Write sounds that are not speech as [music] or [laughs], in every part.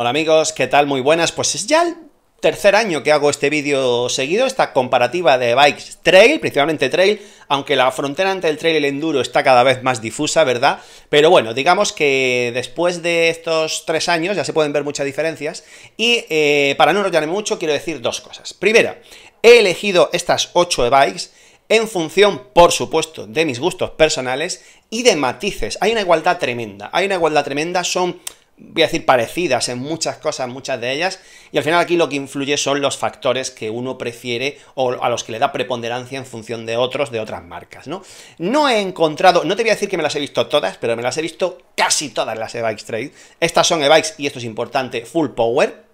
Hola amigos, ¿qué tal? Muy buenas. Pues es ya el tercer año que hago este vídeo seguido, esta comparativa de bikes trail, principalmente trail, aunque la frontera entre el trail y el enduro está cada vez más difusa, ¿verdad? Pero bueno, digamos que después de estos tres años ya se pueden ver muchas diferencias y eh, para no enrollarme mucho quiero decir dos cosas. Primera, he elegido estas ocho bikes en función, por supuesto, de mis gustos personales y de matices. Hay una igualdad tremenda, hay una igualdad tremenda, son voy a decir, parecidas en muchas cosas, muchas de ellas, y al final aquí lo que influye son los factores que uno prefiere o a los que le da preponderancia en función de otros, de otras marcas, ¿no? No he encontrado, no te voy a decir que me las he visto todas, pero me las he visto casi todas las e-bikes trade. Estas son e y esto es importante, full power,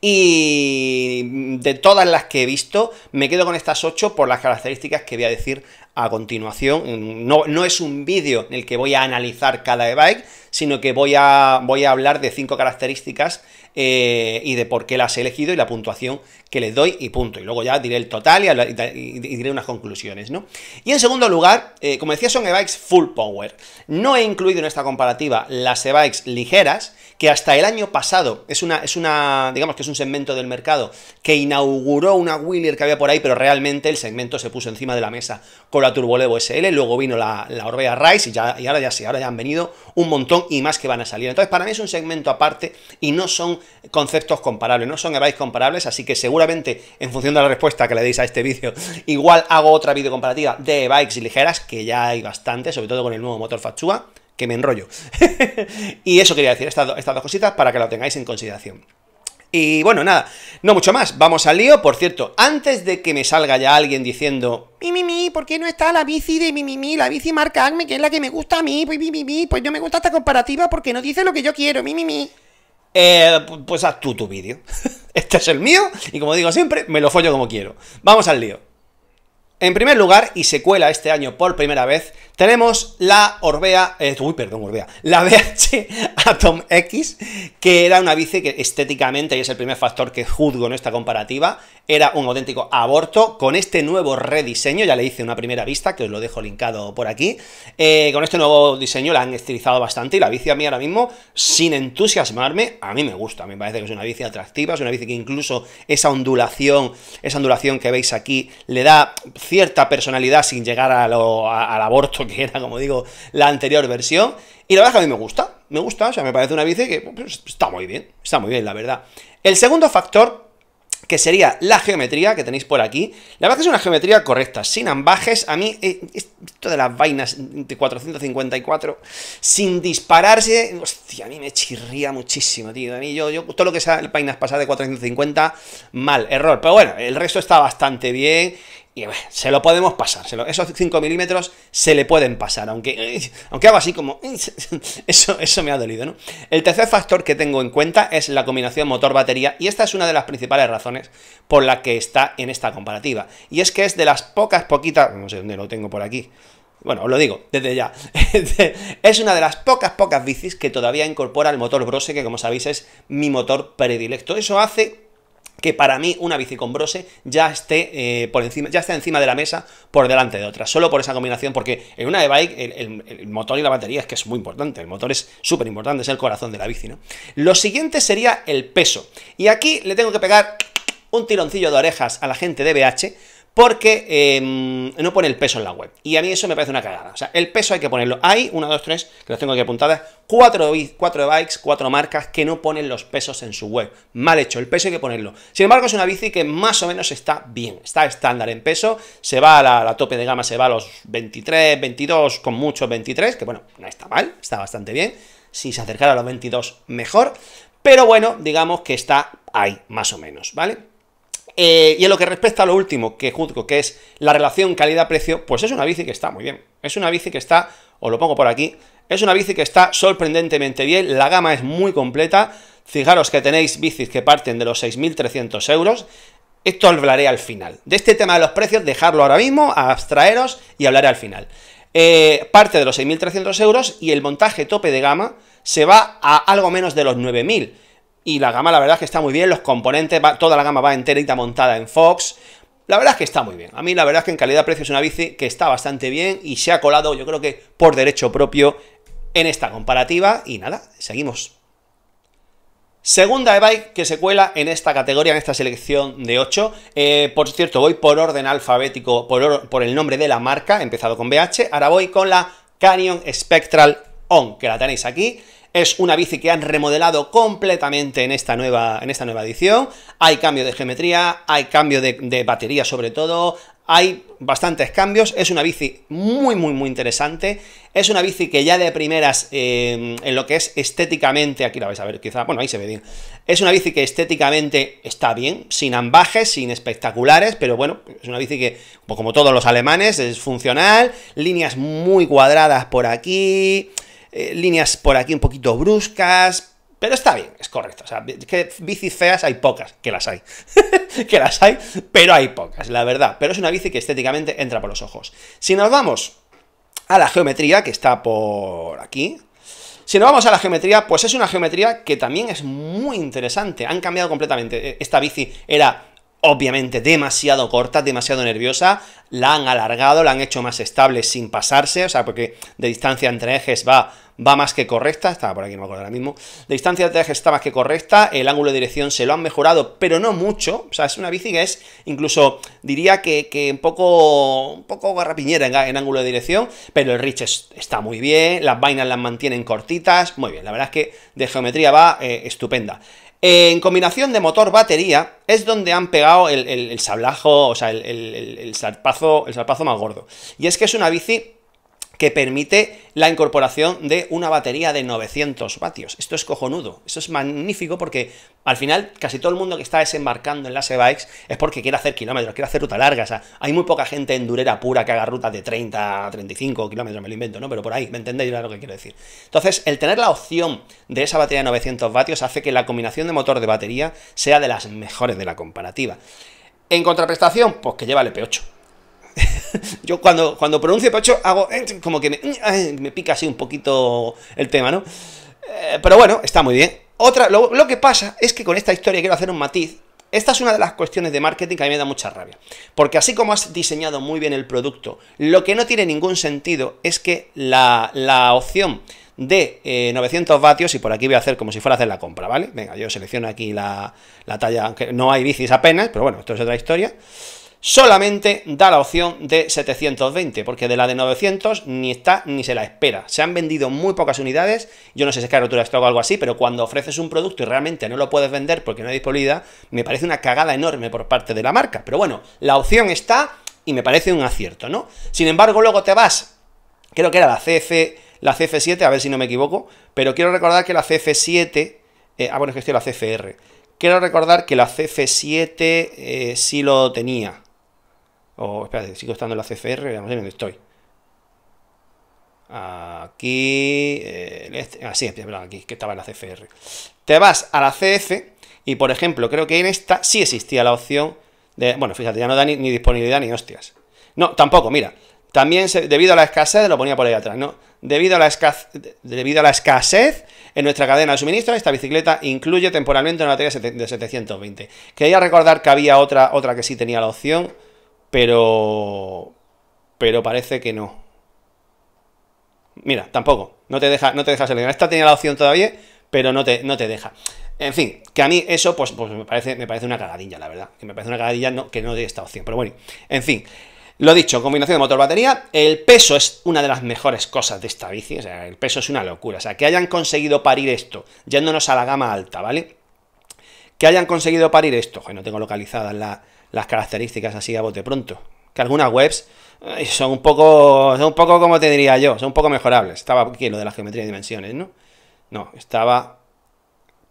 y de todas las que he visto, me quedo con estas 8 por las características que voy a decir a continuación. No, es un vídeo en el que voy a analizar cada e-bike, sino que voy a, voy a hablar de cinco características eh, y de por qué las he elegido y la puntuación que les doy y punto. Y luego ya diré el total y, diré unas conclusiones, ¿no? Y en segundo lugar, eh, como decía, son e-bikes full power. No he incluido en esta comparativa las e-bikes ligeras, que hasta el año pasado es una, es una, digamos que es un segmento del mercado que inauguró una Wheeler que había por ahí, pero realmente el segmento se puso encima de la mesa con la Turbolevo SL, luego vino la, Orbea Rice y, ya, ahora ya sí, ahora ya han venido un montón y más que van a salir. Entonces, para mí es un segmento aparte y no son conceptos comparables, no son e-bikes comparables, así que seguramente en función de la respuesta que le deis a este vídeo, [laughs] igual hago otra vídeo comparativa de bikes ligeras, que ya hay bastante, sobre todo con el nuevo motor Fachua que me enrollo. [laughs] y eso quería decir, estas, estas dos cositas para que lo tengáis en consideración. Y bueno, nada, no mucho más, vamos al lío. Por cierto, antes de que me salga ya alguien diciendo, mi, mi, mi, ¿por qué no está la bici de mi, mi, la bici marca Acme, que es la que me gusta a mí, pues, mi, pues no me gusta esta comparativa porque no dice lo que yo quiero, mi, mi, mi. Eh, pues haz tú tu vídeo. [laughs] este es el mío y como digo siempre, me lo follo como quiero. Vamos al lío. En primer lugar, y secuela este año por primera vez, tenemos la Orbea, eh, uy, perdón, Orbea, la BH Atom X, que era una bici que estéticamente, y es el primer factor que juzgo en esta comparativa, era un auténtico aborto. Con este nuevo rediseño, ya le hice una primera vista, que os lo dejo linkado por aquí, eh, con este nuevo diseño la han estilizado bastante y la bici a mí ahora mismo, sin entusiasmarme, a mí me gusta, me parece que es una bici atractiva, es una bici que incluso esa ondulación, esa ondulación que veis aquí, le da cierta personalidad sin llegar al aborto [laughs] que era, como digo, la anterior versión. Y la verdad es que a mí me gusta, me gusta, o sea, me parece una bici que pues, está muy bien, está muy bien, la verdad. El segundo factor que sería la geometría que tenéis por aquí. La verdad que es una geometría correcta, sin ambajes. A mí, eh, esto de las vainas de 454, sin dispararse, hostia, a mí me chirría muchísimo, tío. A mí, yo, yo todo lo que sea el vainas pasar de 450, mal, error. Pero bueno, el resto está bastante bien eh, se lo podemos pasar. esos 5 milímetros se le pueden pasar, aunque, eh, aunque hago así como... Eh, [laughs] eso, eso me ha dolido, ¿no? El tercer factor que tengo en cuenta es la combinación motor-batería y esta es una de las principales razones por la que está en esta comparativa. Y es que es de las pocas, poquitas... No sé dónde lo tengo por aquí. Bueno, os lo digo, desde ya. [laughs] es una de las pocas, pocas bicis que todavía incorpora el motor Brose, que como sabéis es mi motor predilecto. Eso hace que para mí una bici con brose ya esté eh, por encima, ya está encima de la mesa por delante de otra, solo por esa combinación, porque en una e-bike el, motor y la batería es que es muy importante, el motor es súper importante, es el corazón de la bici, ¿no? Lo siguiente sería el peso, y aquí le tengo que pegar un tironcillo de orejas a la gente de BH, porque em, no pone el peso en la web. Y a mí eso me parece una cagada. O sea, el peso hay que ponerlo. Hay 1, 2, 3, que los tengo aquí apuntadas, 4, bikes, 4 marcas que no ponen los pesos en su web. Mal hecho, el peso hay que ponerlo. Sin embargo, es una bici que más o menos está bien, está estándar en peso, se va a la, la tope de gama, se va a los 23, 22, con muchos 23, que bueno, no está mal, está bastante bien. Si se acercara a los 22, mejor. Pero bueno, digamos que está ahí, más o menos, ¿vale? Eh, y en lo que respecta a lo último que juzgo, que es la relación calidad-precio, pues es una bici que está muy bien. Es una bici que está, os lo pongo por aquí, es una bici que está sorprendentemente bien, la gama es muy completa. Fijaros que tenéis bicis que parten de los 6.300 euros. Esto hablaré al final. De este tema de los precios, dejarlo ahora mismo, abstraeros y hablaré al final. Eh, parte de los 6.300 euros y el montaje tope de gama se va a algo menos de los 9.000 y la gama, la verdad es que está muy bien. Los componentes, toda la gama va enterita montada en Fox. La verdad es que está muy bien. A mí la verdad es que en calidad-precio es una bici que está bastante bien y se ha colado, yo creo que por derecho propio, en esta comparativa. Y nada, seguimos. Segunda e-bike que se cuela en esta categoría, en esta selección de 8. Eh, por cierto, voy por orden alfabético, por, el nombre de la marca, he empezado con BH, ahora voy con la Canyon Spectral On, que la tenéis aquí. Es una bici que han remodelado completamente en esta nueva, en esta nueva edición. Hay cambio de geometría, hay cambio de, batería sobre todo, hay bastantes cambios. Es una bici muy, muy, muy interesante. Es una bici que ya de primeras, eh, en lo que es estéticamente, aquí la vais a ver, quizá, bueno, ahí se ve bien. Es una bici que estéticamente está bien, sin ambajes, sin espectaculares, pero bueno, es una bici que, como todos los alemanes, es funcional. Líneas muy cuadradas por aquí. Eh, líneas por aquí un poquito bruscas, pero está bien, es correcto. O sea, que bicis feas hay pocas, que las hay. [laughs] que las hay, pero hay pocas, la verdad. Pero es una bici que estéticamente entra por los ojos. Si nos vamos a la geometría, que está por aquí. Si nos vamos a la geometría, pues es una geometría que también es muy interesante. Han cambiado completamente. E-, esta bici era obviamente demasiado corta, demasiado nerviosa, la han alargado, la han hecho más estable sin pasarse, o sea, porque de distancia entre ejes va, va más que correcta, estaba por aquí, no me acuerdo ahora mismo, de distancia entre ejes está más que correcta, el ángulo de dirección se lo han mejorado, pero no mucho, o sea, es una bici que es, incluso diría que, un poco un poco garrapiñera en, ángulo de dirección, pero el rich está muy bien, las vainas las mantienen cortitas, muy bien, la verdad es que de geometría va eh, estupenda. En combinación de motor-batería es donde han pegado el, sablajo, o sea, el, salpazo el, más gordo. Y es que es una bici que permite la incorporación de una batería de 900 vatios. Esto es cojonudo, esto es magnífico porque al final casi todo el mundo que está desembarcando en las e-bikes es porque quiere hacer kilómetros, quiere hacer ruta larga, hay muy poca gente endurera pura que haga rutas de 30, 35 kilómetros, me lo invento, ¿no? Pero por ahí, ¿me entendéis lo que quiero decir? Entonces, el tener la opción de esa batería de 900 vatios hace que la combinación de motor de batería sea de las mejores de la comparativa. En contraprestación, pues que lleva el P8. [laughs] yo cuando, cuando pronuncio pecho hago eh, como que mm, me, pica así un poquito el tema, ¿no? Eh, pero bueno, está muy bien. Otra, lo, que pasa es que con esta historia quiero hacer un matiz esta es una de las cuestiones de marketing que a mí me da mucha rabia. Porque así como has diseñado muy bien el producto, lo que no tiene ningún sentido es que la, opción de 900 eh, vatios, y por aquí voy a hacer como si fuera a hacer la compra, ¿vale? Venga, yo selecciono aquí la, la talla, aunque no hay bicis apenas, pero bueno, esto es otra historia solamente da la opción de 720, porque de la de 900 ni está ni se la espera. Se han vendido muy pocas unidades, yo no sé si es carrotura de o algo así, pero cuando ofreces un producto y realmente no lo puedes vender porque no hay disponibilidad, me parece una cagada enorme por parte de la marca. Pero bueno, la opción está y me parece un acierto, ¿no? Sin embargo, luego te vas, creo que era la CF, la 7 a ver si no me equivoco, pero quiero recordar que la CF7, eh, ah, bueno, es que estoy la CFR. Quiero recordar que la CF7 eh, sí lo tenía. O, espérate, sigo estando en la CFR, ya no dónde estoy. Aquí, eh, este, ah, sí, así, aquí, que estaba en la CFR. Te vas a la CF y, por ejemplo, creo que en esta sí existía la opción de, bueno, fíjate, ya no da ni, disponibilidad ni hostias. No, tampoco, mira, también debido a la escasez, lo ponía por ahí atrás, ¿no? Debido a, la escasez, debido a la escasez en nuestra cadena de suministro, esta bicicleta incluye temporalmente una batería de 720. Quería recordar que había otra, otra que sí tenía la opción, pero. Pero parece que no. Mira, tampoco. No te deja, no te deja Esta tenía la opción todavía, pero no te, no te deja. En fin, que a mí eso, pues, pues, me, parece, me parece una cagadilla, la verdad. Que me parece una cagadilla no, que no dé esta opción. Pero bueno, en fin. Lo dicho, combinación de motor-batería, el peso es una de las mejores cosas de esta bici, o sea, el peso es una locura, o sea, que hayan conseguido parir esto, yéndonos a la gama alta, ¿vale? Que hayan conseguido parir esto, joder, no tengo localizada la, las características así a bote pronto. Que algunas webs eh, son un poco, son un poco como te diría yo, son un poco mejorables. Estaba aquí lo de la geometría de dimensiones, ¿no? No, estaba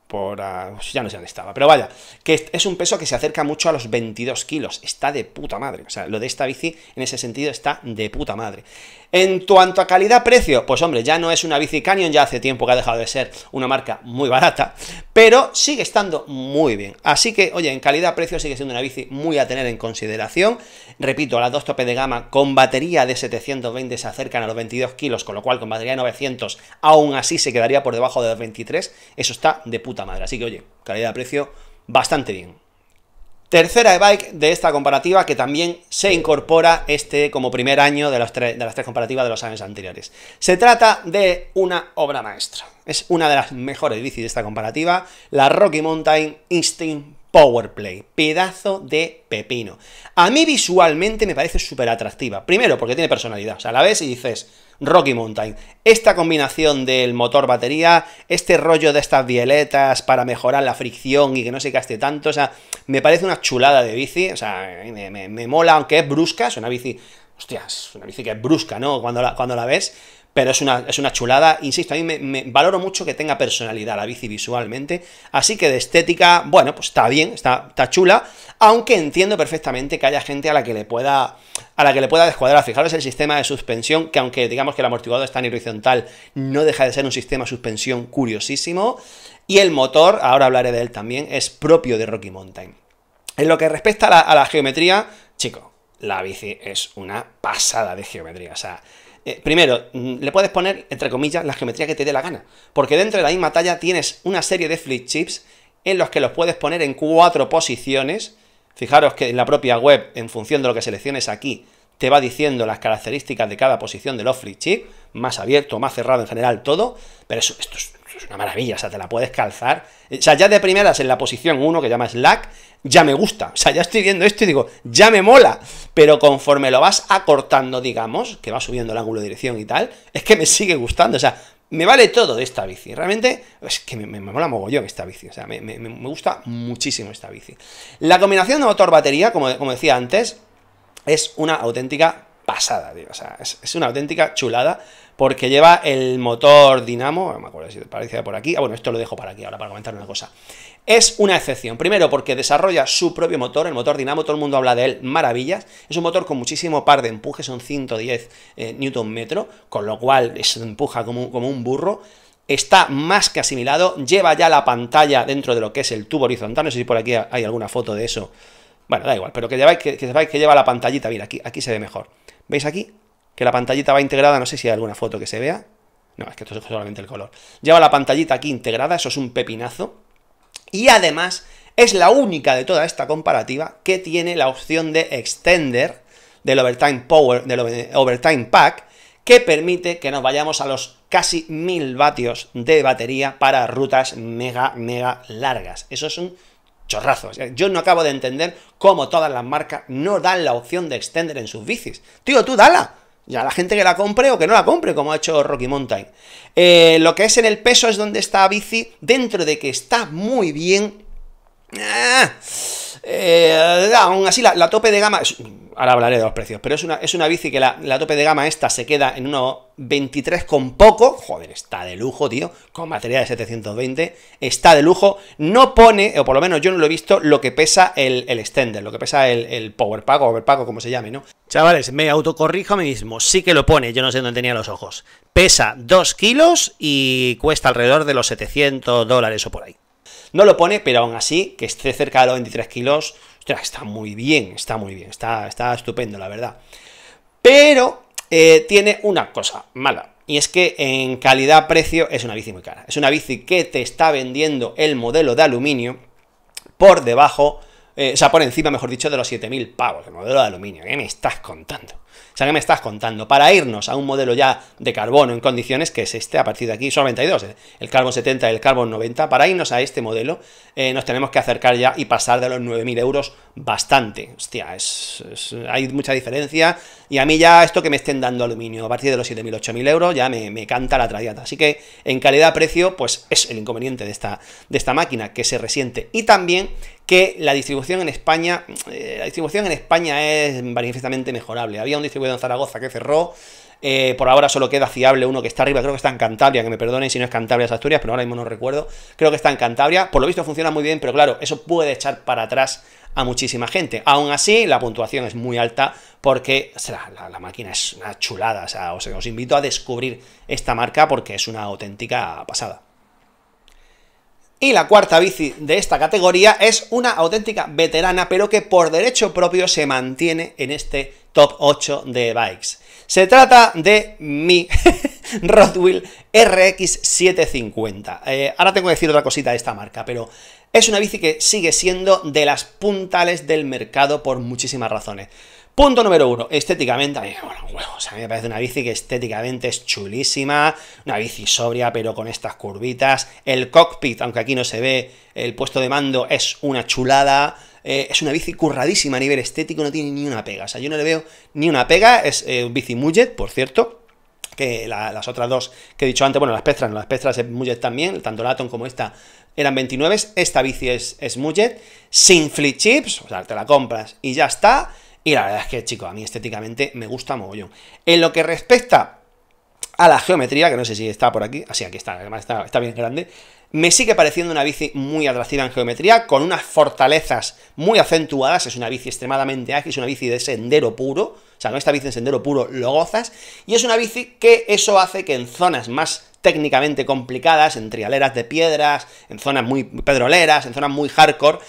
por... Pues ya no sé dónde estaba, pero vaya, que es un peso que se acerca mucho a los 22 kilos, está de puta madre. O sea, lo de esta bici en ese sentido está de puta madre. En cuanto a calidad-precio, pues hombre, ya no es una bici Canyon, ya hace tiempo que ha dejado de ser una marca muy barata, pero sigue estando muy bien. Así que, oye, en calidad-precio sigue siendo una bici muy a tener en consideración. Repito, las dos tope de gama con batería de 720 se acercan a los 22 kilos, con lo cual con batería de 900 aún así se quedaría por debajo de los 23. Eso está de puta madre. Así que, oye, calidad-precio bastante bien. Tercera e-bike de esta comparativa que también se incorpora este como primer año de, de las tres comparativas de los años anteriores. Se trata de una obra maestra. Es una de las mejores bicis de esta comparativa, la Rocky Mountain Instinct Powerplay, pedazo de pepino. A mí visualmente me parece súper atractiva. Primero, porque tiene personalidad. O sea, la ves y dices, Rocky Mountain. Esta combinación del motor-batería, este rollo de estas violetas para mejorar la fricción y que no se caste tanto, o sea, me parece una chulada de bici. O sea, me, mola, aunque es brusca, es una bici. hostias, es una bici que es brusca, ¿no? cuando la ves pero es una, chulada. Insisto, a mí me, valoro mucho que tenga personalidad la bici visualmente. Así que de estética, bueno, pues está bien, está, está chula. Aunque entiendo perfectamente que haya gente a la que le pueda. A la que le pueda descuadrar. Fijaros el sistema de suspensión, que aunque digamos que el amortiguador está en horizontal, no deja de ser un sistema de suspensión curiosísimo. Y el motor, ahora hablaré de él también, es propio de Rocky Mountain. En lo que respecta a la, a la geometría, chico, la bici es una pasada de geometría. O sea, eh, primero, mm, le puedes poner, entre comillas, la geometría que te dé la gana. Porque dentro de la misma talla tienes una serie de flip chips en los que los puedes poner en cuatro posiciones. Fijaros que en la propia web, en función de lo que selecciones aquí, te va diciendo las características de cada posición de los flip chips más abierto, más cerrado en general, todo, pero esto es, una maravilla, o sea, te la puedes calzar, eh, o sea, ya de primeras en la posición 1, que llama slack, ya me gusta. O sea, ya estoy viendo esto y digo, ya me mola. Pero conforme lo vas acortando, digamos, que va subiendo el ángulo de dirección y tal, es que me sigue gustando. O sea, me vale todo de esta bici. Realmente, es que me, me, mola mogollón esta bici. O sea, me, gusta muchísimo esta bici. La combinación de motor-batería, como, como decía antes, es una auténtica pasada, tío. O sea, es una auténtica chulada porque lleva el motor Dinamo, no me acuerdo si parecía por aquí, ah, bueno, esto lo dejo para aquí ahora para comentar una cosa. Es una excepción, primero porque desarrolla su propio motor, el motor Dinamo, todo el mundo habla de él, maravillas, es un motor con muchísimo par de empuje, son 110 eh, newton metro, con lo cual se empuja como, como un burro, está más que asimilado, lleva ya la pantalla dentro de lo que es el tubo horizontal, no sé si por aquí hay alguna foto de eso, bueno, da igual, pero que, lleváis, que, sepáis que lleva la pantallita, mira, aquí, aquí se ve mejor, ¿veis aquí? que la pantallita va integrada, no sé si hay alguna foto que se vea. No, es que esto es solamente el color. Lleva la pantallita aquí integrada, eso es un pepinazo. Y además es la única de toda esta comparativa que tiene la opción de extender del Overtime Power, del Overtime Pack, que permite que nos vayamos a los casi 1000 vatios de batería para rutas mega, mega largas. Eso es un chorrazo. Yo no acabo de entender cómo todas las marcas no dan la opción de extender en sus bicis. Tío, tú dala. Ya la gente que la compre o que no la compre, como ha hecho Rocky Mountain. Eh, lo que es en el peso es donde está bici, dentro de que está muy bien. Ah, eh, ah, aún así, la, tope de gama. Ahora hablaré de los precios, pero es una, es una bici que la, tope de gama esta se queda en unos 23 con poco. Joder, está de lujo, tío. Con material de 720. Está de lujo. No pone, o por lo menos yo no lo he visto, lo que pesa el, el extender, lo que pesa el, el power pack o overpack o como se llame, ¿no? Chavales, me autocorrijo a mí mismo. Sí que lo pone, yo no sé dónde tenía los ojos. Pesa 2 kilos y cuesta alrededor de los 700 dólares o por ahí. No lo pone, pero aún así, que esté cerca de los 23 kilos, está muy bien, está muy bien, está, está estupendo, la verdad. Pero eh, tiene una cosa mala, y es que en calidad-precio es una bici muy cara. Es una bici que te está vendiendo el modelo de aluminio por debajo, eh, o sea, por encima, mejor dicho, de los 7.000 pavos, el modelo de aluminio. ¿Qué me estás contando? O sea, ¿qué me estás contando? Para irnos a un modelo ya de carbono en condiciones que es este a partir de aquí, son 92 ¿eh? el carbón 70 y el carbón 90, para irnos a este modelo eh, nos tenemos que acercar ya y pasar de los 9.000 euros bastante. Hostia, es, hay mucha diferencia y a mí ya esto que me estén dando aluminio a partir de los 7.000, 8.000 euros ya me, me, canta la tradiata. Así que en calidad-precio, pues es el inconveniente de esta, de esta máquina que se resiente. Y también que la distribución en España, eh, la distribución en España es manifiestamente mejorable. Había un distribuidor en Zaragoza que cerró, eh, por ahora solo queda fiable uno que está arriba, creo que está en Cantabria, que me perdonen si no es Cantabria es Asturias, pero ahora mismo no recuerdo, creo que está en Cantabria, por lo visto funciona muy bien, pero claro, eso puede echar para atrás a muchísima gente. Aún así, la puntuación es muy alta porque la, máquina es una chulada, o sea, os invito a descubrir esta marca porque es una auténtica pasada. Y la cuarta bici de esta categoría es una auténtica veterana, pero que por derecho propio se mantiene en este top 8 de bikes. Se trata de mi [laughs] Rodwell RX750. Eh, ahora tengo que decir otra cosita de esta marca, pero es una bici que sigue siendo de las puntales del mercado por muchísimas razones. Punto número uno, estéticamente, a mí, me parece una bici que estéticamente es chulísima, una bici sobria pero con estas curvitas, el cockpit, aunque aquí no se ve, el puesto de mando es una chulada, eh, es una bici curradísima a nivel estético, no tiene ni una pega, o sea, yo no le veo ni una pega, es eh, un bici mullet, por cierto, que las otras dos que he dicho antes, bueno, las Pestras, no, las Pestras es Mujet también, tanto la Atom como esta eran 29, esta bici es, es sin flip chips, o sea, te la compras y ya está. Y la verdad es que, chico a mí estéticamente me gusta mogollón. En lo que respecta a la geometría, que no sé si está por aquí, así aquí está, además está, bien grande, me sigue pareciendo una bici muy atractiva en geometría, con unas fortalezas muy acentuadas, es una bici extremadamente ágil, es una bici de sendero puro, o sea, no esta bici de sendero puro lo gozas, y es una bici que eso hace que en zonas más técnicamente complicadas, en trialeras de piedras, en zonas muy pedroleras, en zonas muy hardcore,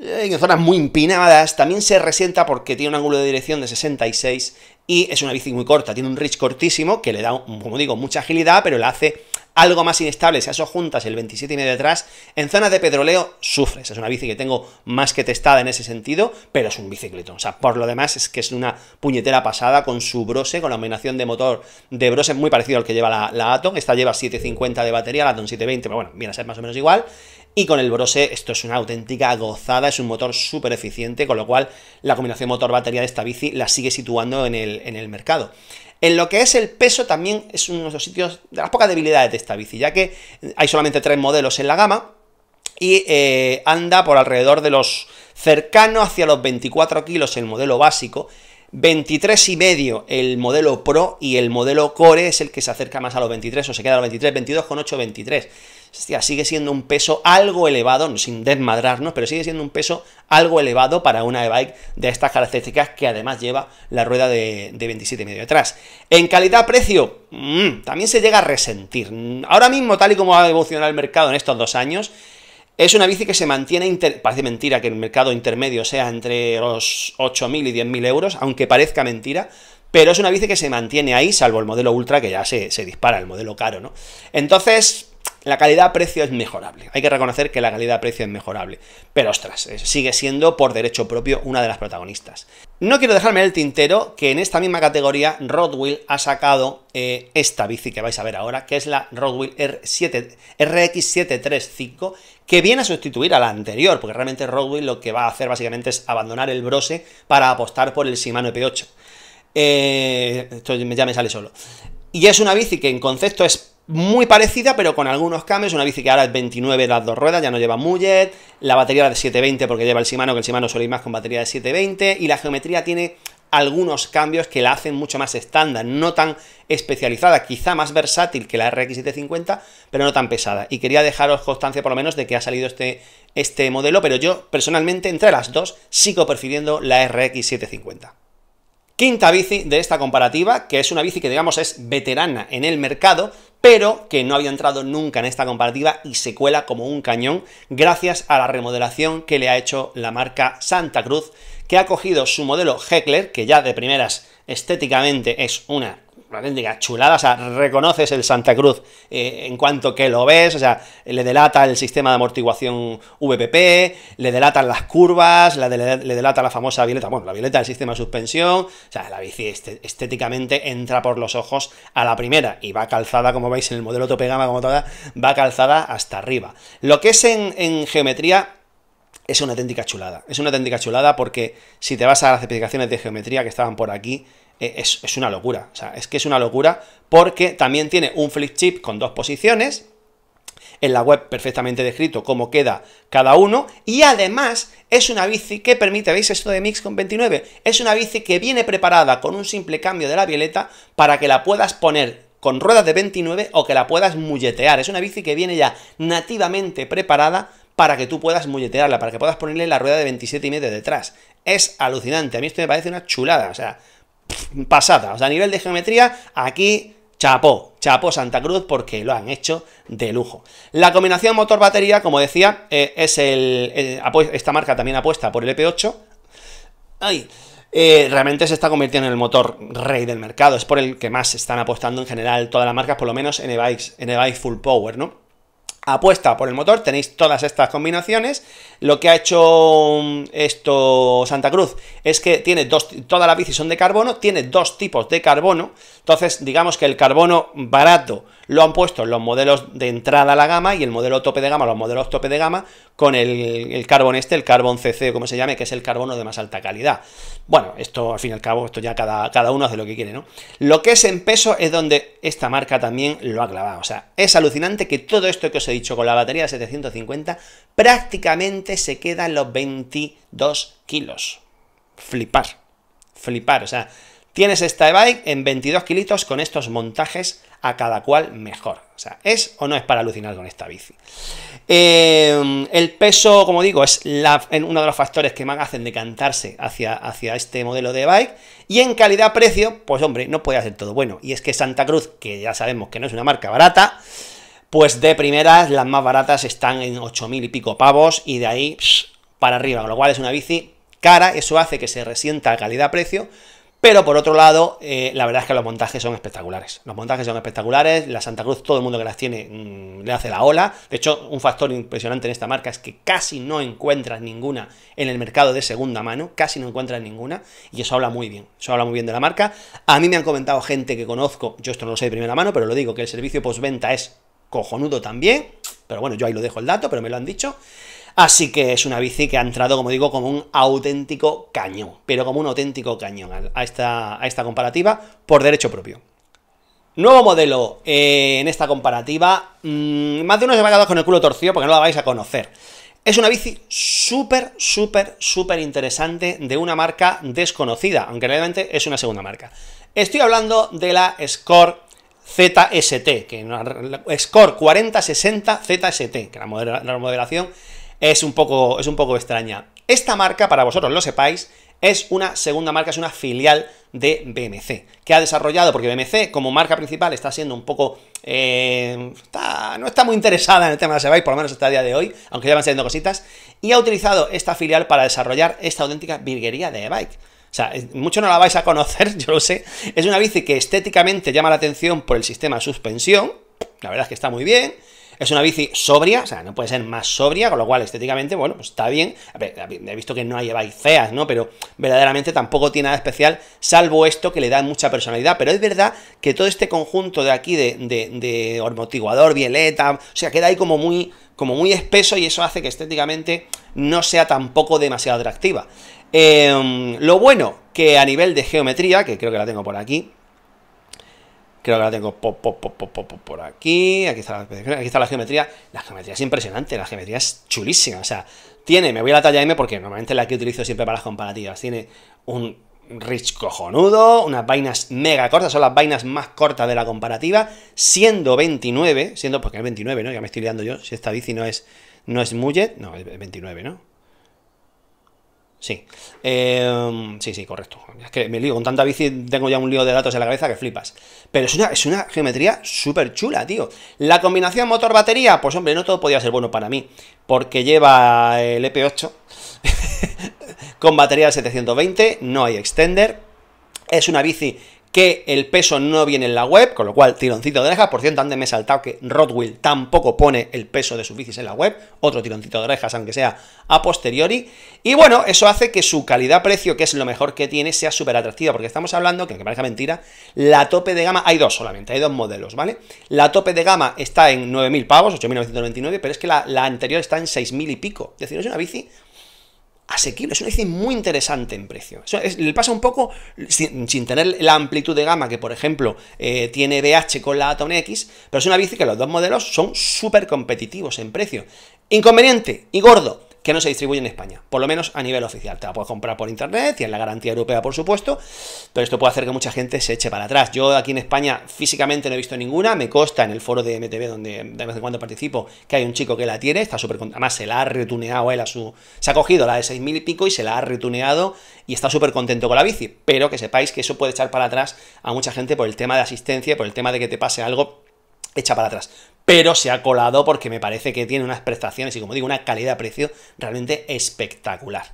eh, en zonas muy empinadas, también se resienta porque tiene un ángulo de dirección de 66 y es una bici muy corta, tiene un reach cortísimo que le da, como digo, mucha agilidad, pero la hace algo más inestable, si a eso juntas el 27 y medio detrás, en zona de pedroleo sufres. Es una bici que tengo más que testada en ese sentido, pero es un bicicletón. O sea, por lo demás es que es una puñetera pasada con su brose, con la combinación de motor de brose muy parecido al que lleva la, Atom. Esta lleva 750 de batería, la Atom 720, pero bueno, viene a ser más o menos igual. Y con el Brose esto es una auténtica gozada, es un motor súper eficiente, con lo cual la combinación motor-batería de esta bici la sigue situando en el, en el mercado. En lo que es el peso también es uno de los sitios de las pocas debilidades de esta bici, ya que hay solamente tres modelos en la gama y eh, anda por alrededor de los cercanos, hacia los 24 kilos el modelo básico, 23 y medio el modelo Pro y el modelo Core es el que se acerca más a los 23 o se queda a los 23, 22 con 8, 23. Hostia, sigue siendo un peso algo elevado, sin desmadrarnos, pero sigue siendo un peso algo elevado para una e-bike de estas características que además lleva la rueda de, de 27,5 detrás. En calidad-precio, mm, también se llega a resentir. Ahora mismo, tal y como ha evolucionado el mercado en estos dos años, es una bici que se mantiene, parece mentira que el mercado intermedio sea entre los 8.000 y 10.000 euros, aunque parezca mentira, pero es una bici que se mantiene ahí, salvo el modelo Ultra, que ya se, se dispara, el modelo caro, ¿no? Entonces, la calidad-precio es mejorable. Hay que reconocer que la calidad-precio es mejorable. Pero ostras, sigue siendo por derecho propio una de las protagonistas. No quiero dejarme el tintero que en esta misma categoría Rodwell ha sacado eh, esta bici que vais a ver ahora, que es la Rodwell R7, RX735, que viene a sustituir a la anterior, porque realmente Rodwell lo que va a hacer básicamente es abandonar el Brose para apostar por el Shimano EP8. Eh, esto ya me sale solo. Y es una bici que en concepto es muy parecida, pero con algunos cambios. Una bici que ahora es 29 las dos ruedas, ya no lleva mullet. La batería era de 720 porque lleva el Shimano, que el Shimano suele ir más con batería de 720. Y la geometría tiene algunos cambios que la hacen mucho más estándar, no tan especializada, quizá más versátil que la RX750, pero no tan pesada. Y quería dejaros constancia por lo menos de que ha salido este, este modelo, pero yo personalmente entre las dos sigo prefiriendo la RX750. Quinta bici de esta comparativa, que es una bici que digamos es veterana en el mercado, pero que no había entrado nunca en esta comparativa y se cuela como un cañón gracias a la remodelación que le ha hecho la marca Santa Cruz, que ha cogido su modelo Heckler, que ya de primeras estéticamente es una una auténtica chulada, o sea, reconoces el Santa Cruz eh, en cuanto que lo ves, o sea, le delata el sistema de amortiguación VPP, le delatan las curvas, le, delata la famosa violeta, bueno, la violeta del sistema de suspensión, o sea, la bici este, estéticamente entra por los ojos a la primera y va calzada, como veis en el modelo tope como toda, va calzada hasta arriba. Lo que es en, geometría es una auténtica chulada. Es una auténtica chulada porque si te vas a las especificaciones de geometría que estaban por aquí, eh, es, una locura. O sea, es que es una locura porque también tiene un flip chip con dos posiciones. En la web perfectamente descrito cómo queda cada uno. Y además es una bici que permite, ¿veis esto de Mix con 29? Es una bici que viene preparada con un simple cambio de la violeta para que la puedas poner con ruedas de 29 o que la puedas mulletear. Es una bici que viene ya nativamente preparada para que tú puedas mulletearla, para que puedas ponerle la rueda de 27 y medio detrás. Es alucinante, a mí esto me parece una chulada, o sea, pasada. O sea, a nivel de geometría, aquí chapó, chapó Santa Cruz porque lo han hecho de lujo. La combinación motor-batería, como decía, eh, es el, Esta marca también apuesta por el EP8. Ay, eh, realmente se está convirtiendo en el motor rey del mercado. Es por el que más están apostando en general todas las marcas, por lo menos en e-bikes, en e-bikes full power, ¿no? apuesta por el motor, tenéis todas estas combinaciones. Lo que ha hecho mm, esto Santa Cruz es que tiene dos, todas las bicis son de carbono, tiene dos tipos de carbono, entonces digamos que el carbono barato lo han puesto en los modelos de entrada a la gama y el modelo tope de gama, los modelos tope de gama, con el, carbón este, el carbón CC como se llame, que es el carbono de más alta calidad. Bueno, esto al fin y al cabo, esto ya cada, cada uno hace lo que quiere, ¿no? Lo que es en peso es donde esta marca también lo ha clavado, o sea, es alucinante que todo esto que os he dicho, con la batería de 750, prácticamente se quedan los 22 kilos. Flipar, flipar. O sea, tienes esta bike en 22 kilitos con estos montajes a cada cual mejor. O sea, es o no es para alucinar con esta bici. Eh, el peso, como digo, es uno de los factores que más hacen decantarse hacia, hacia este modelo de bike. Y en calidad-precio, pues hombre, no puede hacer todo bueno. Y es que Santa Cruz, que ya sabemos que no es una marca barata, pues de primeras las más baratas están en 8.000 y pico pavos y de ahí para arriba, con lo cual es una bici cara, eso hace que se resienta calidad-precio, pero por otro lado, eh, la verdad es que los montajes son espectaculares. Los montajes son espectaculares. La Santa Cruz, todo el mundo que las tiene mm, le hace la ola. De hecho, un factor impresionante en esta marca es que casi no encuentras ninguna en el mercado de segunda mano. Casi no encuentras ninguna. Y eso habla muy bien. Eso habla muy bien de la marca. A mí me han comentado gente que conozco, yo esto no lo sé de primera mano, pero lo digo, que el servicio postventa es cojonudo también. Pero bueno, yo ahí lo dejo el dato, pero me lo han dicho. Así que es una bici que ha entrado, como digo, como un auténtico cañón, pero como un auténtico cañón a esta, a esta comparativa por derecho propio. Nuevo modelo eh, en esta comparativa. Mm, más de uno se va a con el culo torcido porque no la vais a conocer. Es una bici súper, súper, súper interesante de una marca desconocida, aunque realmente es una segunda marca. Estoy hablando de la Score ZST, que es Core 4060 ZST, que la, remodelación es un, poco, es un poco extraña. Esta marca, para vosotros lo sepáis, es una segunda marca, es una filial de BMC, que ha desarrollado, porque BMC como marca principal está siendo un poco... Eh, no está muy interesada en el tema de bike, por lo menos hasta el día de hoy, aunque ya van saliendo cositas, y ha utilizado esta filial para desarrollar esta auténtica virguería de e-bike. O sea, mucho no la vais a conocer, [laughs] yo lo sé. Es una bici que estéticamente llama la atención por el sistema de suspensión. La verdad es que está muy bien. Es una bici sobria, o sea, no puede ser más sobria, con lo cual estéticamente, bueno, pues está bien. he visto que no hay lleváis feas, ¿no? Pero verdaderamente tampoco tiene nada especial, salvo esto que le da mucha personalidad. Pero es verdad que todo este conjunto de aquí de, de, de o sea, queda ahí como muy, como muy espeso y eso hace que estéticamente no sea tampoco demasiado atractiva. Em, lo bueno que a nivel de geometría, que creo que la tengo por aquí, creo que la tengo por aquí, aquí está, la, geometría, la geometría es impresionante, la geometría es chulísima, o sea, tiene, me voy a la talla M porque normalmente la que utilizo siempre para las comparativas, tiene un Rich cojonudo, unas vainas mega cortas, son las vainas más cortas de la comparativa, siendo 29, siendo porque es 29, ¿no? Ya me estoy liando yo, si esta bici no es, no es Mullet, no, es 29, ¿no? Sí. Em, sí, sí, correcto. Es que me lío. Con tanta bici tengo ya un lío de datos en la cabeza que flipas. Pero es una, es una geometría súper chula, tío. La combinación motor-batería, pues hombre, no todo podía ser bueno para mí. Porque lleva el EP8 [laughs] con batería de 720, no hay extender. Es una bici que el peso no viene en la web, con lo cual tironcito de orejas. Por cierto, antes me he saltado que Rodwell tampoco pone el peso de sus bicis en la web, otro tironcito de orejas, aunque sea a posteriori. Y bueno, eso hace que su calidad-precio, que es lo mejor que tiene, sea súper atractiva, porque estamos hablando, que aunque parezca mentira, la tope de gama, hay dos solamente, hay dos modelos, ¿vale? La tope de gama está en 9.000 pavos, 8.999, pero es que la, la anterior está en 6.000 y pico. Es decir, es una bici asequible. Es una bici muy interesante en precio. le pasa un poco sin, tener la amplitud de gama que, por ejemplo, eh, tiene BH con la Atom X, pero es una bici que los dos modelos son súper competitivos en precio. Inconveniente y gordo, que no se distribuye en España, por lo menos a nivel oficial. Te la puedes comprar por internet, y en la garantía europea, por supuesto, pero esto puede hacer que mucha gente se eche para atrás. Yo aquí en España físicamente no he visto ninguna, me consta en el foro de MTV donde de vez en cuando participo que hay un chico que la tiene, está súper además se la ha retuneado él a su... Se ha cogido la de 6.000 y pico y se la ha retuneado y está súper contento con la bici, pero que sepáis que eso puede echar para atrás a mucha gente por el tema de asistencia, por el tema de que te pase algo echa para atrás pero se ha colado porque me parece que tiene unas prestaciones y como digo, una calidad-precio realmente espectacular.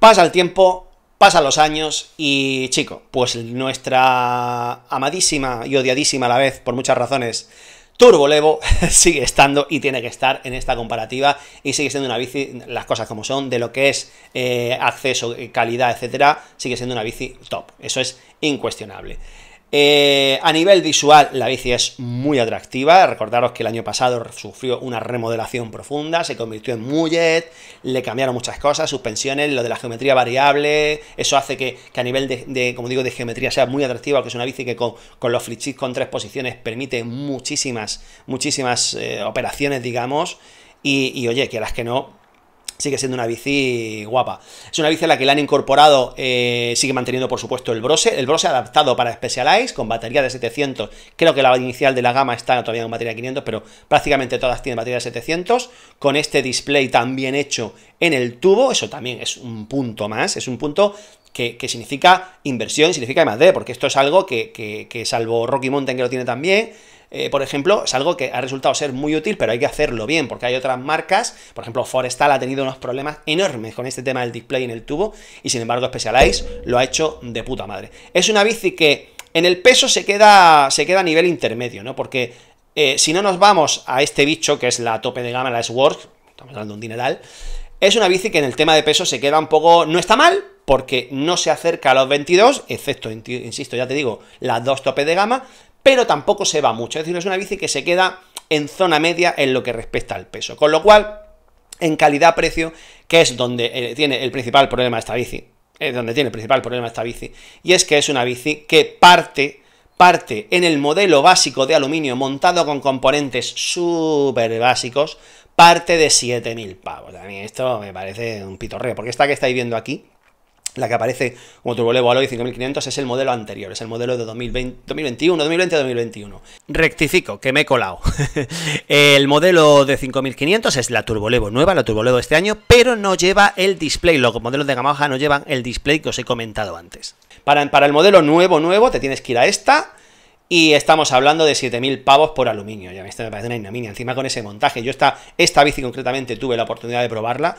Pasa el tiempo, pasan los años y chico, pues nuestra amadísima y odiadísima a la vez, por muchas razones, Turbo Levo [laughs] sigue estando y tiene que estar en esta comparativa y sigue siendo una bici, las cosas como son, de lo que es eh, acceso, eh, calidad, etcétera, sigue siendo una bici top. Eso es incuestionable. Eh, a nivel visual, la bici es muy atractiva. Recordaros que el año pasado sufrió una remodelación profunda, se convirtió en mullet, le cambiaron muchas cosas, suspensiones, lo de la geometría variable. Eso hace que, a nivel de, como digo, de geometría sea muy atractiva, que es una bici que con, los flitches con tres posiciones permite muchísimas, muchísimas eh, operaciones, digamos. Y, y oye, quieras que no, sigue siendo una bici guapa. Es una bici a la que le han incorporado, eh, sigue manteniendo por supuesto el brose, el brose adaptado para Specialized, con batería de 700, creo que la inicial de la gama está todavía con batería de 500, pero prácticamente todas tienen batería de 700, con este display también hecho en el tubo, eso también es un punto más, es un punto que, significa inversión, significa más de, porque esto es algo que, que, que, salvo Rocky Mountain que lo tiene también, eh, por ejemplo, es algo que ha resultado ser muy útil, pero hay que hacerlo bien, porque hay otras marcas, por ejemplo, Forestal ha tenido unos problemas enormes con este tema del display en el tubo, y sin embargo Specialized lo ha hecho de puta madre. Es una bici que en el peso se queda, se queda a nivel intermedio, ¿no? Porque eh, si no nos vamos a este bicho que es la tope de gama, la S-Works, estamos hablando de un dineral, es una bici que en el tema de peso se queda un poco... No está mal, porque no se acerca a los 22, excepto, insisto, ya te digo, las dos tope de gama, pero tampoco se va mucho. Es decir, es una bici que se queda en zona media en lo que respecta al peso. Con lo cual, en calidad-precio, que es donde eh, tiene el principal problema esta bici, es eh, donde tiene el principal problema esta bici, y es que es una bici que parte parte en el modelo básico de aluminio montado con componentes súper básicos, parte de 7.000 pavos. A mí esto me parece un pitorreo, porque esta que estáis viendo aquí, la que aparece como Turbolevo Levo 5500 es el modelo anterior, es el modelo de 2020, 2021, 2020-2021. Rectifico, que me he colado. [laughs] el modelo de 5500 es la Turbolevo nueva, la Turbolevo de este año, pero no lleva el display. Los modelos de gama no llevan el display que os he comentado antes. Para, para el modelo nuevo, nuevo, te tienes que ir a esta. Y estamos hablando de 7.000 pavos por aluminio. Ya me parece una ignominia. Encima con ese montaje. Yo esta, esta bici concretamente tuve la oportunidad de probarla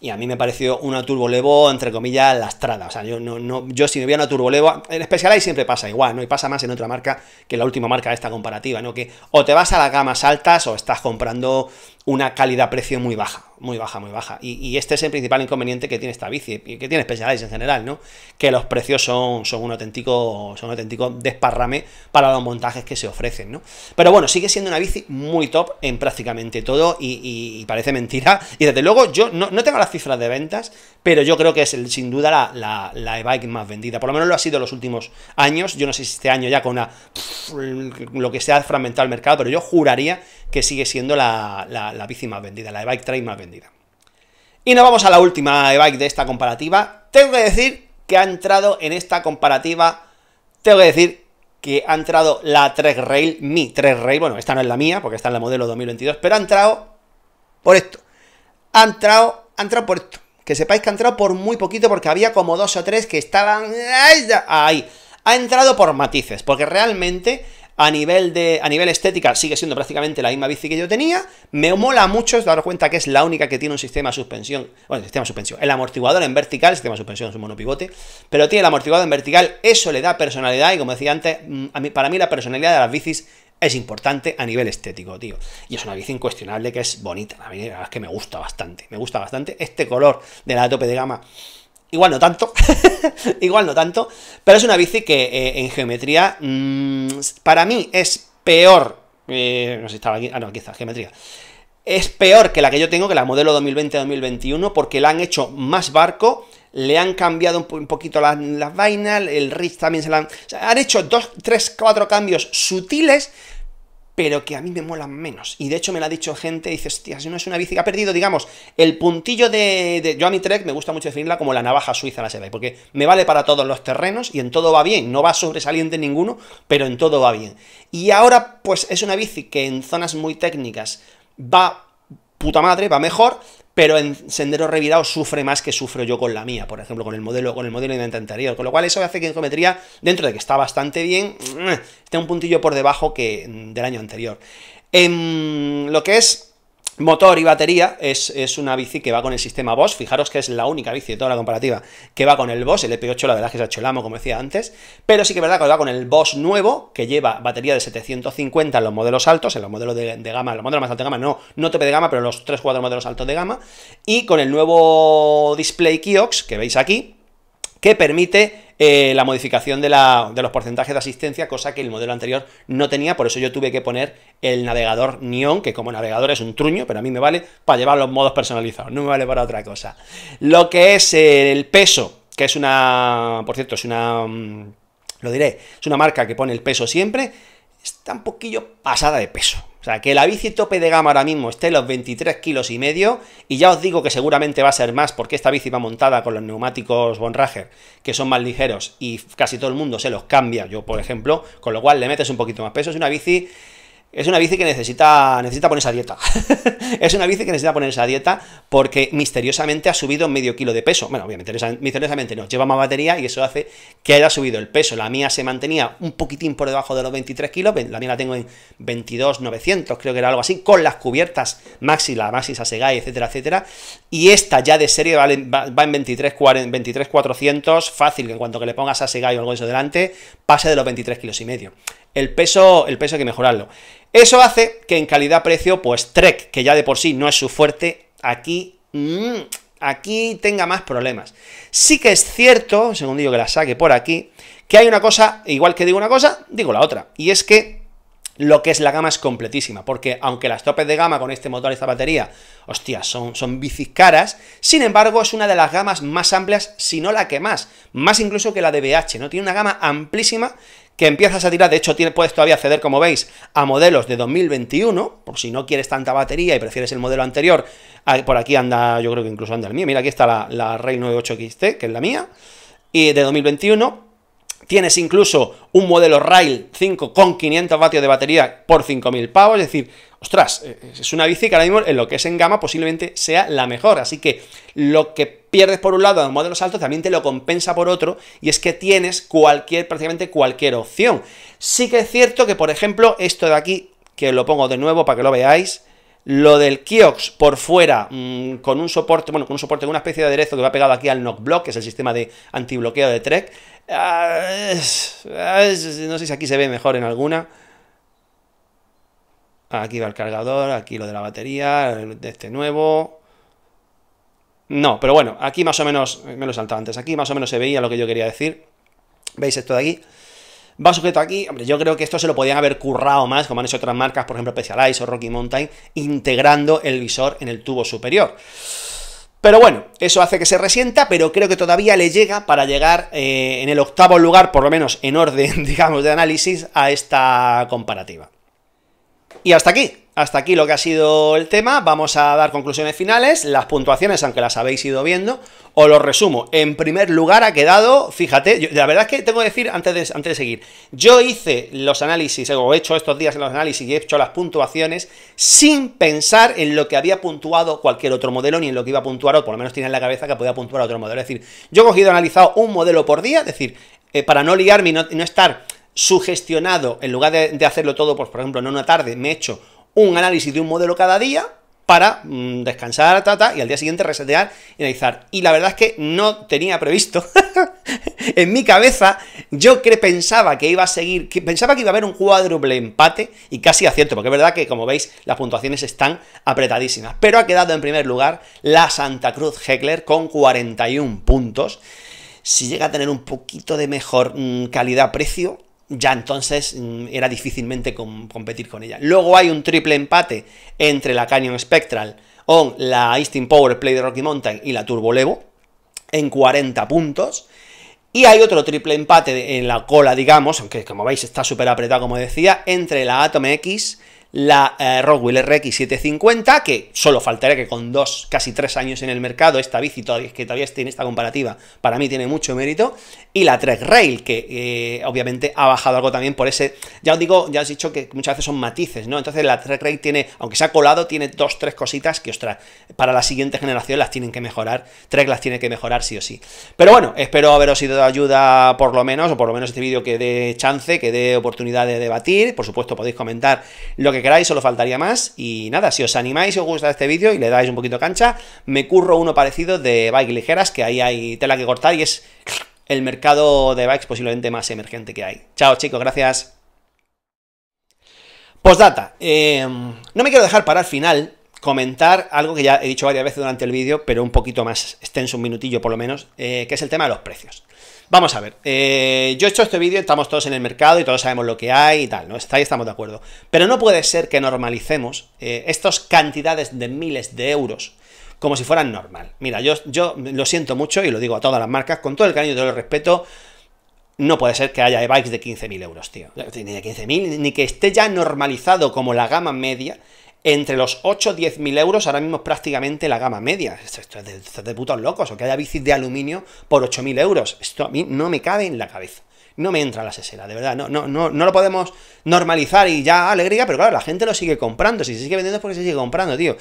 y a mí me pareció una turbolevo, entre comillas, lastrada. O sea, yo, no, no, yo si veía una turbolevo, en Specialized siempre pasa igual, ¿no? Y pasa más en otra marca que la última marca de esta comparativa, ¿no? Que o te vas a las gamas altas o estás comprando una calidad-precio muy baja, muy baja, muy baja. Y, este es el principal inconveniente que tiene esta bici, y que tiene Specialized en general, ¿no? Que los precios son, son un auténtico, son un auténtico desparrame para los montajes que se ofrecen, ¿no? Pero bueno, sigue siendo una bici muy top en prácticamente todo y, parece mentira. Y desde luego yo no, tengo las cifras de ventas, pero yo creo que es sin duda la, la, e-bike más vendida. Por lo menos lo ha sido en los últimos años. Yo no sé si este año ya con una, lo que se ha fragmentado el mercado, pero yo juraría que sigue siendo la, la, bici más vendida, la e-bike trail más vendida. Y nos vamos a la última e-bike de esta comparativa. Tengo que decir que ha entrado en esta comparativa, tengo que decir que ha entrado la Trek Rail, mi Trek Rail, bueno, esta no es la mía, porque está en la modelo 2022, pero ha entrado por esto. Ha entrado, ha entrado por esto. Que sepáis que ha entrado por muy poquito, porque había como dos o tres que estaban ahí. Ha entrado por matices, porque realmente a nivel, de, a nivel estética sigue siendo prácticamente la misma bici que yo tenía, me mola mucho daros cuenta que es la única que tiene un sistema de suspensión, bueno, el sistema de suspensión, el amortiguador en vertical, el sistema de suspensión es un monopivote, pero tiene el amortiguador en vertical, eso le da personalidad y como decía antes, mm, para mí la personalidad de las bicis es importante a nivel estético, tío. Y es una bici incuestionable que es bonita. la verdad es que me gusta bastante. Me gusta bastante este color de la tope de gama. Igual no tanto, [laughs] igual no tanto, pero es una bici que eh, en geometría mm, para mí es peor, eh, no sé si estaba aquí, ah no, aquí está, geometría, es peor que la que yo tengo, que la modelo 2020-2021, porque la han hecho más barco, le han cambiado un, poquito las, vaina vainas, el Ritz también se la han... O sea, han hecho dos, tres, cuatro cambios sutiles, pero que a mí me molan menos. Y de hecho me la ha dicho gente, dice, hostia, si no es una bici que ha perdido, digamos, el puntillo de, Yo a mi Trek me gusta mucho definirla como la navaja suiza la Sebai, porque me vale para todos los terrenos y en todo va bien, no va sobresaliente ninguno, pero en todo va bien. Y ahora, pues es una bici que en zonas muy técnicas va puta madre, va mejor, pero en sendero revirado sufre más que sufro yo con la mía, por ejemplo, con el modelo, con el modelo de anterior. Con lo cual, eso hace que en geometría, dentro de que está bastante bien, eh, esté un puntillo por debajo que mm, del año anterior. En em, lo que es Motor y batería es, una bici que va con el sistema BOSS, Fijaros que es la única bici de toda la comparativa que va con el BOSS, El EP8, la verdad que se ha el como decía antes. Pero sí que es verdad que va con el BOSS nuevo, que lleva batería de 750 en los modelos altos, en los modelos de, gama, en los modelos más altos de gama, no, no te de gama, pero en los 3-4 modelos altos de gama. Y con el nuevo display Kiox, que veis aquí, que permite eh, la modificación de, los porcentajes de asistencia, cosa que el modelo anterior no tenía, por eso yo tuve que poner el navegador Neon, que como navegador es un truño, pero a mí me vale para llevar los modos personalizados, no me vale para otra cosa. Lo que es eh, el peso, que es una, por cierto, es una, mm, lo diré, es una marca que pone el peso siempre, está un poquillo pasada de peso. O sea, que la bici tope de gama ahora mismo esté en los 23 kilos y medio, y ya os digo que seguramente va a ser más porque esta bici va montada con los neumáticos Bonrager, que son más ligeros y casi todo el mundo se los cambia, yo por ejemplo, con lo cual le metes un poquito más peso, es una bici es una bici que necesita, necesita ponerse a dieta. [laughs] es una bici que necesita poner esa dieta porque misteriosamente ha subido medio kilo de peso. Bueno, obviamente, misteriosamente no, lleva más batería y eso hace que haya subido el peso. La mía se mantenía un poquitín por debajo de los 23 kilos, la mía la tengo en 22,900, creo que era algo así, con las cubiertas Maxi, la Maxi Sasegai, etcétera, etcétera. Y esta ya de serie va, en 23,400, fácil, que en cuanto que le pongas Sasegai o algo de eso delante, pase de los 23 kilos y medio. El peso, el peso hay que mejorarlo. Eso hace que en calidad-precio, pues Trek, que ya de por sí no es su fuerte, aquí... Mm, aquí tenga más problemas. Sí que es cierto, según digo que la saque por aquí, que hay una cosa, igual que digo una cosa, digo la otra. Y es que lo que es la gama es completísima, porque aunque las topes de gama con este motor y esta batería, hostia, son, son bicis caras, sin embargo es una de las gamas más amplias, si no la que más, más incluso que la de BH, ¿no? Tiene una gama amplísima que empiezas a tirar, de hecho puedes todavía acceder, como veis, a modelos de 2021, por si no quieres tanta batería y prefieres el modelo anterior, ah, por aquí anda, yo creo que incluso anda el mío, mira, aquí está la, la 98XT, que es la mía, y de 2021, Tienes incluso un modelo Rail 5 con 500 vatios de batería por 5.000 pavos. Es decir, ostras, eh, eh, es una bici que ahora mismo en lo que es en gama posiblemente sea la mejor. Así que lo que pierdes por un lado en modelos altos también te lo compensa por otro y es que tienes cualquier, prácticamente cualquier opción. Sí que es cierto que, por ejemplo, esto de aquí, que lo pongo de nuevo para que lo veáis, lo del Kiox por fuera, mm, con un soporte, bueno, con un soporte, una especie de aderezo que va pegado aquí al knock block, que es el sistema de antibloqueo de Trek, Ah, no sé si aquí se ve mejor en alguna. Aquí va el cargador, aquí lo de la batería, de este nuevo. No, pero bueno, aquí más o menos, eh, me lo he antes, aquí más o menos se veía lo que yo quería decir. ¿Veis esto de aquí? Va sujeto aquí, hombre, yo creo que esto se lo podían haber currado más, como han hecho otras marcas, por ejemplo Specialized o Rocky Mountain, integrando el visor en el tubo superior. Pero bueno, eso hace que se resienta, pero creo que todavía le llega para llegar eh, en el octavo lugar, por lo menos en orden, [laughs] digamos, de análisis, a esta comparativa. Y hasta aquí, hasta aquí lo que ha sido el tema, vamos a dar conclusiones finales, las puntuaciones, aunque las habéis ido viendo, os lo resumo. En primer lugar ha quedado, fíjate, la verdad es que tengo que decir antes de, antes de seguir, yo hice los análisis, o he hecho estos días los análisis y he hecho las puntuaciones sin pensar en lo que había puntuado cualquier otro modelo, ni en lo que iba a puntuar, o por lo menos tenía en la cabeza que podía puntuar otro modelo. Es decir, yo he cogido, analizado un modelo por día, es decir, eh, para no liarme y no, estar sugestionado, en lugar de, hacerlo todo, pues, por ejemplo, en una tarde, me he hecho un análisis de un modelo cada día para mm, descansar la tata, y al día siguiente resetear y analizar. Y la verdad es que no tenía previsto. [laughs] en mi cabeza, yo que pensaba que iba a seguir, que pensaba que iba a haber un cuádruple empate, y casi acierto, porque es verdad que, como veis, las puntuaciones están apretadísimas. Pero ha quedado en primer lugar la Santa Cruz Heckler con 41 puntos. Si llega a tener un poquito de mejor mm, calidad-precio, ya entonces mm, era difícilmente competir con ella. Luego hay un triple empate entre la Canyon Spectral o la Instinct Power Play de Rocky Mountain y la Turbo Levo en 40 puntos. Y hay otro triple empate en la cola, digamos, aunque como veis está súper apretado, como decía, entre la Atom X, la eh, Rockwell RX750, que solo faltaría que con dos, casi tres años en el mercado, esta bici todavía, que todavía tiene esta comparativa, para mí tiene mucho mérito, y la Trek Rail, que eh, obviamente ha bajado algo también por ese, ya os digo, ya os he dicho que muchas veces son matices, ¿no? Entonces la Trek Rail tiene, aunque se ha colado, tiene dos, tres cositas que, ostras, para la siguiente generación las tienen que mejorar, Trek las tiene que mejorar sí o sí. Pero bueno, espero haberos sido de ayuda por lo menos, o por lo menos este vídeo que dé chance, que dé oportunidad de debatir, por supuesto podéis comentar lo que queráis, solo faltaría más. Y nada, si os animáis, y os gusta este vídeo y le dais un poquito cancha, me curro uno parecido de bike ligeras, que ahí hay tela que cortar y es el mercado de bikes posiblemente más emergente que hay. Chao chicos, gracias. Postdata. Eh, no me quiero dejar para el final comentar algo que ya he dicho varias veces durante el vídeo, pero un poquito más extenso, un minutillo por lo menos, eh, que es el tema de los precios. Vamos a ver, eh, yo he hecho este vídeo, estamos todos en el mercado y todos sabemos lo que hay y tal, ¿no? Está ahí, estamos de acuerdo. Pero no puede ser que normalicemos eh, estas cantidades de miles de euros como si fueran normal. Mira, yo, yo lo siento mucho y lo digo a todas las marcas, con todo el cariño y todo el respeto, no puede ser que haya e-bikes de 15.000 euros, tío. Ni de 15.000, ni que esté ya normalizado como la gama media, entre los 8 10000 10 mil euros, ahora mismo es prácticamente la gama media. Esto, es de, putos locos, o que haya bicis de aluminio por 8 mil euros. Esto a mí no me cabe en la cabeza no me entra la sesera, de verdad. No, no, no, no lo podemos normalizar y ya alegría, pero claro, la gente lo sigue comprando. Si se sigue vendiendo es porque se sigue comprando, tío.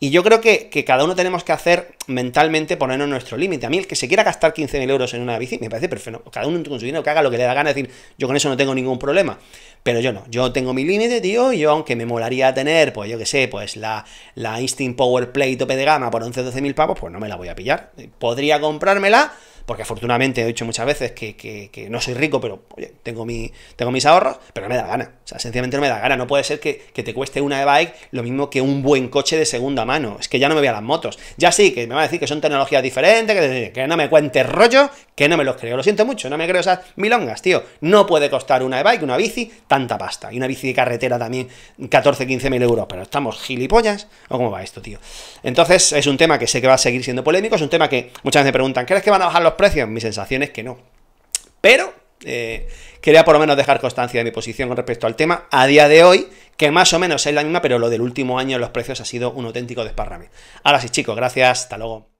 Y yo creo que, cada uno tenemos que hacer mentalmente ponernos nuestro límite. A mí, el que se quiera gastar 15.000 euros en una bici, me parece perfecto. Cada uno con su dinero que haga lo que le da gana. decir, yo con eso no tengo ningún problema. Pero yo no. Yo tengo mi límite, tío. Y yo, aunque me molaría tener, pues yo qué sé, pues la, la Instinct Power Play tope de gama por 11-12.000 pavos, pues no me la voy a pillar. Podría comprármela porque afortunadamente he dicho muchas veces que, no soy rico, pero oye, tengo, mi, tengo mis ahorros, pero no me da gana. O sea, sencillamente no me da gana. No puede ser que, te cueste una e-bike lo mismo que un buen coche de segunda mano. Es que ya no me veo a las motos. Ya sí, que me van a decir que son tecnologías diferentes, que, que no me cuentes rollo, que no me los creo. Lo siento mucho, no me creo esas milongas, tío. No puede costar una e-bike, una bici, tanta pasta. Y una bici de carretera también, 14, 15 mil euros. Pero estamos gilipollas. ¿O cómo va esto, tío? Entonces, es un tema que sé que va a seguir siendo polémico. Es un tema que muchas veces me preguntan, ¿crees que van a bajar los precios? Mi sensación es que no. Pero eh, quería por lo menos dejar constancia de mi posición con respecto al tema a día de hoy, que más o menos es la misma, pero lo del último año los precios ha sido un auténtico desparrame. Ahora sí, chicos, gracias, hasta luego.